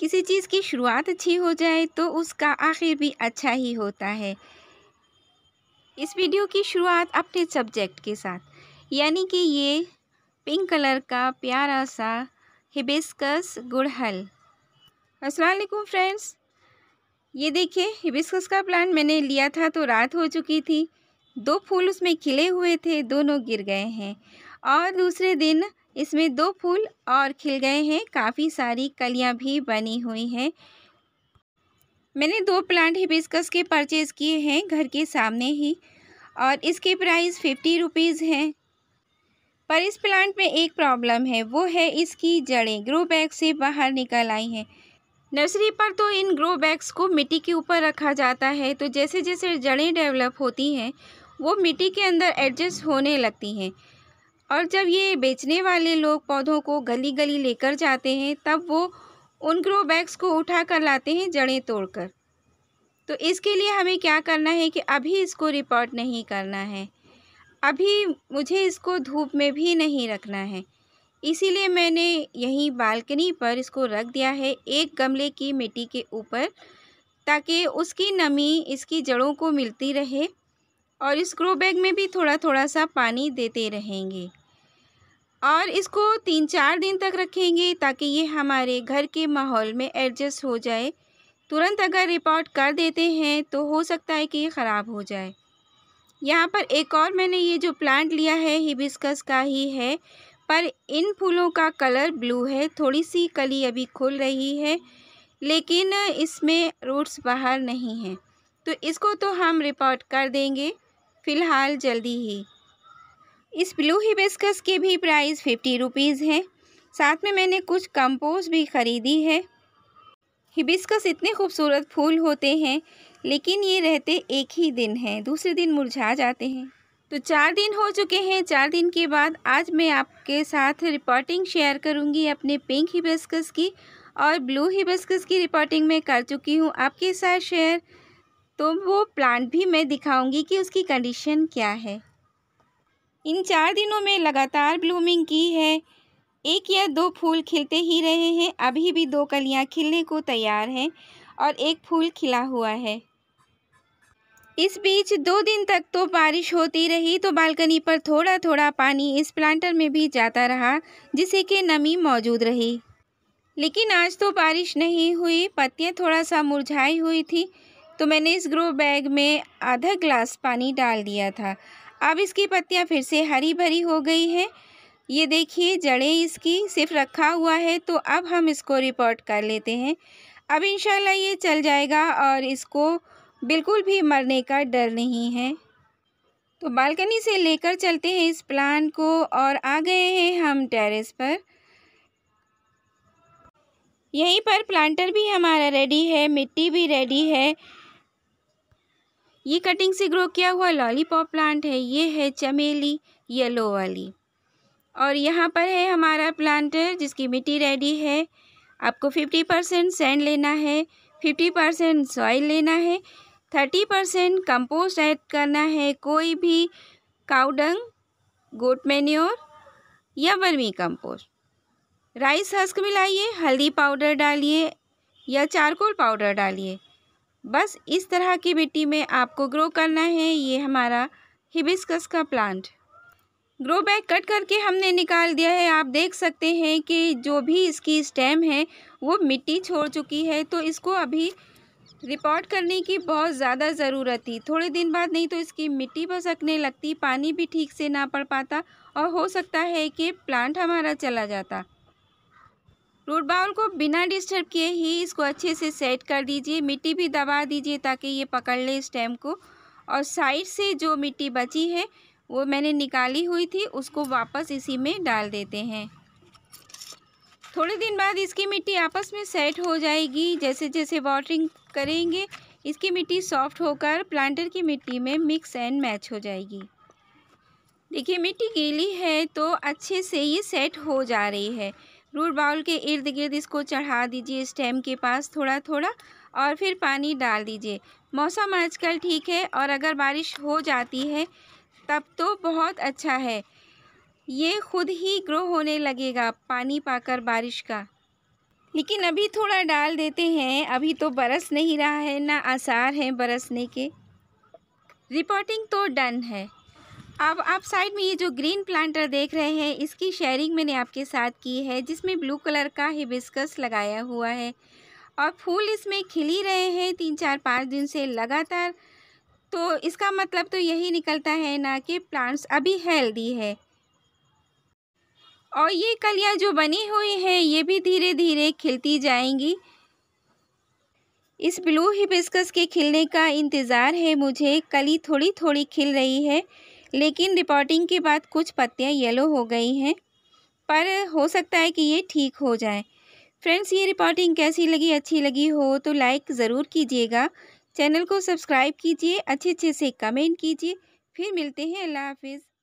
किसी चीज़ की शुरुआत अच्छी हो जाए तो उसका आखिर भी अच्छा ही होता है इस वीडियो की शुरुआत अपने सब्जेक्ट के साथ यानी कि ये पिंक कलर का प्यारा सा हिबिस्कस गुड़हल असलकुम फ्रेंड्स ये देखिए हिबिस्कस का प्लांट मैंने लिया था तो रात हो चुकी थी दो फूल उसमें खिले हुए थे दोनों गिर गए हैं और दूसरे दिन इसमें दो फूल और खिल गए हैं काफ़ी सारी कलियां भी बनी हुई हैं मैंने दो प्लांट हिबिस्कस के परचेज़ किए हैं घर के सामने ही और इसके प्राइस फिफ्टी रुपीज़ हैं पर इस प्लांट में एक प्रॉब्लम है वो है इसकी जड़ें ग्रो बैग से बाहर निकल आई हैं नर्सरी पर तो इन ग्रो बैग्स को मिट्टी के ऊपर रखा जाता है तो जैसे जैसे जड़ें डेवलप होती हैं वो मिट्टी के अंदर एडजस्ट होने लगती हैं और जब ये बेचने वाले लोग पौधों को गली गली लेकर जाते हैं तब वो उन ग्रो बैग्स को उठा कर लाते हैं जड़ें तोड़कर तो इसके लिए हमें क्या करना है कि अभी इसको रिपोर्ट नहीं करना है अभी मुझे इसको धूप में भी नहीं रखना है इसीलिए मैंने यहीं बालकनी पर इसको रख दिया है एक गमले की मिट्टी के ऊपर ताकि उसकी नमी इसकी जड़ों को मिलती रहे और इस ग्रो बैग में भी थोड़ा थोड़ा सा पानी देते रहेंगे और इसको तीन चार दिन तक रखेंगे ताकि ये हमारे घर के माहौल में एडजस्ट हो जाए तुरंत अगर रिपोर्ट कर देते हैं तो हो सकता है कि ये ख़राब हो जाए यहाँ पर एक और मैंने ये जो प्लांट लिया है हिबिस्कस का ही है पर इन फूलों का कलर ब्लू है थोड़ी सी कली अभी खुल रही है लेकिन इसमें रूट्स बाहर नहीं हैं तो इसको तो हम रिपोर्ट कर देंगे फ़िलहाल जल्दी ही इस ब्लू हिबिस्कस की भी प्राइस फिफ्टी रुपीज़ है साथ में मैंने कुछ कंपोज भी ख़रीदी है हिबिस्कस इतने खूबसूरत फूल होते हैं लेकिन ये रहते एक ही दिन हैं दूसरे दिन मुरझा जाते हैं तो चार दिन हो चुके हैं चार दिन के बाद आज मैं आपके साथ रिपोर्टिंग शेयर करूंगी अपने पिंक हिबिस्कस की और ब्लू हिबिस्कस की रिपोर्टिंग मैं कर चुकी हूँ आपके साथ शेयर तो वो प्लांट भी मैं दिखाऊंगी कि उसकी कंडीशन क्या है इन चार दिनों में लगातार ब्लूमिंग की है एक या दो फूल खिलते ही रहे हैं अभी भी दो कलियां खिलने को तैयार हैं और एक फूल खिला हुआ है इस बीच दो दिन तक तो बारिश होती रही तो बालकनी पर थोड़ा थोड़ा पानी इस प्लांटर में भी जाता रहा जिसे कि नमी मौजूद रही लेकिन आज तो बारिश नहीं हुई पत्तियां थोड़ा सा मुरझाई हुई थी तो मैंने इस ग्रो बैग में आधा ग्लास पानी डाल दिया था अब इसकी पत्तियाँ फिर से हरी भरी हो गई हैं ये देखिए जड़ें इसकी सिर्फ रखा हुआ है तो अब हम इसको रिपोर्ट कर लेते हैं अब इन ये चल जाएगा और इसको बिल्कुल भी मरने का डर नहीं है तो बालकनी से लेकर चलते हैं इस प्लान को और आ गए हैं हम टेरेस पर यहीं पर प्लांटर भी हमारा रेडी है मिट्टी भी रेडी है ये कटिंग से ग्रो किया हुआ लॉलीपॉप प्लांट है ये है चमेली येलो वाली और यहाँ पर है हमारा प्लांट जिसकी मिट्टी रेडी है आपको फिफ्टी परसेंट सेंड लेना है फिफ्टी परसेंट सॉइल लेना है थर्टी परसेंट कंपोस्ट ऐड करना है कोई भी काउडंग गोट मेन्योर या वर्मी कंपोस्ट राइस हस्क मिलाइए हल्दी पाउडर डालिए या चारकोल पाउडर डालिए बस इस तरह की मिट्टी में आपको ग्रो करना है ये हमारा हिबिस्कस का प्लांट ग्रो बैग कट करके हमने निकाल दिया है आप देख सकते हैं कि जो भी इसकी स्टेम है वो मिट्टी छोड़ चुकी है तो इसको अभी रिपोर्ट करने की बहुत ज़्यादा ज़रूरत थी थोड़े दिन बाद नहीं तो इसकी मिट्टी भसकने लगती पानी भी ठीक से ना पड़ पाता और हो सकता है कि प्लांट हमारा चला जाता रूट बाउल को बिना डिस्टर्ब किए ही इसको अच्छे से सेट कर दीजिए मिट्टी भी दबा दीजिए ताकि ये पकड़ ले स्टेम को और साइड से जो मिट्टी बची है वो मैंने निकाली हुई थी उसको वापस इसी में डाल देते हैं थोड़े दिन बाद इसकी मिट्टी आपस में सेट हो जाएगी जैसे जैसे वाटरिंग करेंगे इसकी मिट्टी सॉफ्ट होकर प्लांटर की मिट्टी में मिक्स एंड मैच हो जाएगी देखिए मिट्टी गीली है तो अच्छे से ये सेट हो जा रही है रूट बाउल के इर्द गिर्द इसको चढ़ा दीजिए स्टेम के पास थोड़ा थोड़ा और फिर पानी डाल दीजिए मौसम आजकल ठीक है और अगर बारिश हो जाती है तब तो बहुत अच्छा है ये खुद ही ग्रो होने लगेगा पानी पाकर बारिश का लेकिन अभी थोड़ा डाल देते हैं अभी तो बरस नहीं रहा है ना आसार हैं बरसने के रिपोर्टिंग तो डन है अब आप साइड में ये जो ग्रीन प्लांटर देख रहे हैं इसकी शेयरिंग मैंने आपके साथ की है जिसमें ब्लू कलर का हिबिस्कस लगाया हुआ है और फूल इसमें खिल ही रहे हैं तीन चार पाँच दिन से लगातार तो इसका मतलब तो यही निकलता है ना कि प्लांट्स अभी हेल्दी है और ये कलियाँ जो बनी हुई हैं ये भी धीरे धीरे खिलती जाएंगी इस ब्लू हिबिस्कस के खिलने का इंतज़ार है मुझे कली थोड़ी थोड़ी खिल रही है लेकिन रिपोर्टिंग के बाद कुछ पत्तियाँ येलो हो गई हैं पर हो सकता है कि ये ठीक हो जाए फ्रेंड्स ये रिपोर्टिंग कैसी लगी अच्छी लगी हो तो लाइक ज़रूर कीजिएगा चैनल को सब्सक्राइब कीजिए अच्छे अच्छे से कमेंट कीजिए फिर मिलते हैं अल्लाह हाफिज़